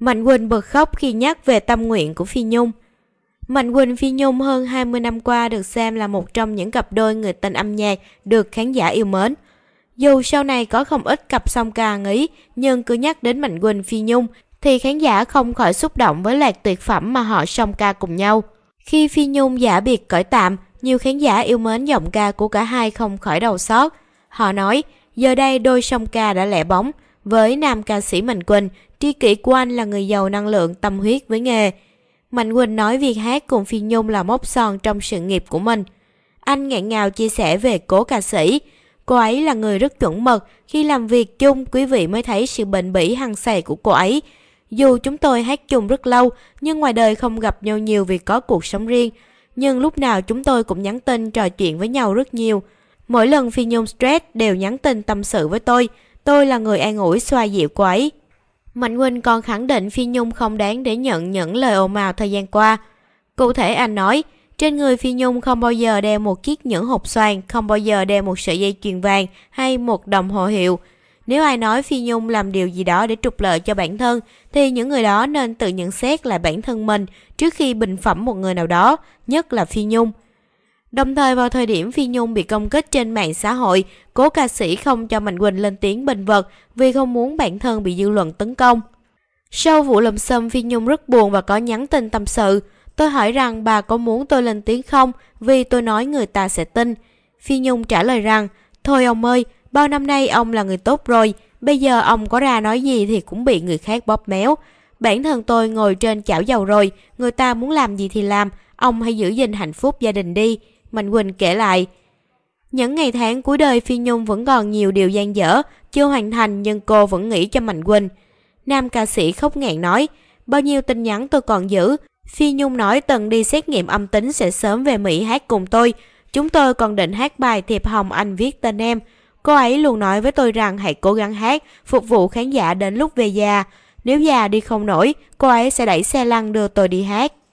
Mạnh Quỳnh bật khóc khi nhắc về tâm nguyện của Phi Nhung. Mạnh Quỳnh Phi Nhung hơn 20 năm qua được xem là một trong những cặp đôi người tình âm nhạc được khán giả yêu mến. Dù sau này có không ít cặp song ca nghĩ, nhưng cứ nhắc đến Mạnh Quỳnh Phi Nhung thì khán giả không khỏi xúc động với loạt tuyệt phẩm mà họ song ca cùng nhau. Khi Phi Nhung giả biệt cõi tạm, nhiều khán giả yêu mến giọng ca của cả hai không khỏi đầu xót. Họ nói, giờ đây đôi song ca đã lẻ bóng, với nam ca sĩ Mạnh Quỳnh, tri kỷ của anh là người giàu năng lượng tâm huyết với nghề. Mạnh Quỳnh nói việc hát cùng Phi Nhung là mốc son trong sự nghiệp của mình. Anh ngạn ngào chia sẻ về cố ca sĩ. Cô ấy là người rất chuẩn mực, khi làm việc chung quý vị mới thấy sự bền bỉ hăng say của cô ấy. Dù chúng tôi hát chung rất lâu, nhưng ngoài đời không gặp nhau nhiều vì có cuộc sống riêng. Nhưng lúc nào chúng tôi cũng nhắn tin trò chuyện với nhau rất nhiều. Mỗi lần Phi Nhung stress đều nhắn tin tâm sự với tôi – tôi là người an ủi xoa dịu cô ấy. Mạnh Huynh còn khẳng định Phi Nhung không đáng để nhận những lời ồn ào thời gian qua. Cụ thể anh nói, trên người Phi Nhung không bao giờ đeo một chiếc nhẫn hộp xoàn, không bao giờ đeo một sợi dây chuyền vàng hay một đồng hồ hiệu. Nếu ai nói Phi Nhung làm điều gì đó để trục lợi cho bản thân, thì những người đó nên tự nhận xét lại bản thân mình trước khi bình phẩm một người nào đó, nhất là Phi Nhung. Đồng thời vào thời điểm Phi Nhung bị công kích trên mạng xã hội, cố ca sĩ không cho Mạnh Quỳnh lên tiếng bình vật vì không muốn bản thân bị dư luận tấn công. Sau vụ lầm xâm, Phi Nhung rất buồn và có nhắn tin tâm sự. Tôi hỏi rằng bà có muốn tôi lên tiếng không vì tôi nói người ta sẽ tin. Phi Nhung trả lời rằng, thôi ông ơi, bao năm nay ông là người tốt rồi, bây giờ ông có ra nói gì thì cũng bị người khác bóp méo. Bản thân tôi ngồi trên chảo dầu rồi, người ta muốn làm gì thì làm, ông hãy giữ gìn hạnh phúc gia đình đi. Mạnh Quỳnh kể lại. Những ngày tháng cuối đời Phi Nhung vẫn còn nhiều điều gian dở, chưa hoàn thành nhưng cô vẫn nghĩ cho Mạnh Quỳnh. Nam ca sĩ khóc nghẹn nói, bao nhiêu tin nhắn tôi còn giữ. Phi Nhung nói từng đi xét nghiệm âm tính sẽ sớm về Mỹ hát cùng tôi. Chúng tôi còn định hát bài Thiệp Hồng Anh viết tên em. Cô ấy luôn nói với tôi rằng hãy cố gắng hát, phục vụ khán giả đến lúc về già. Nếu già đi không nổi, cô ấy sẽ đẩy xe lăn đưa tôi đi hát.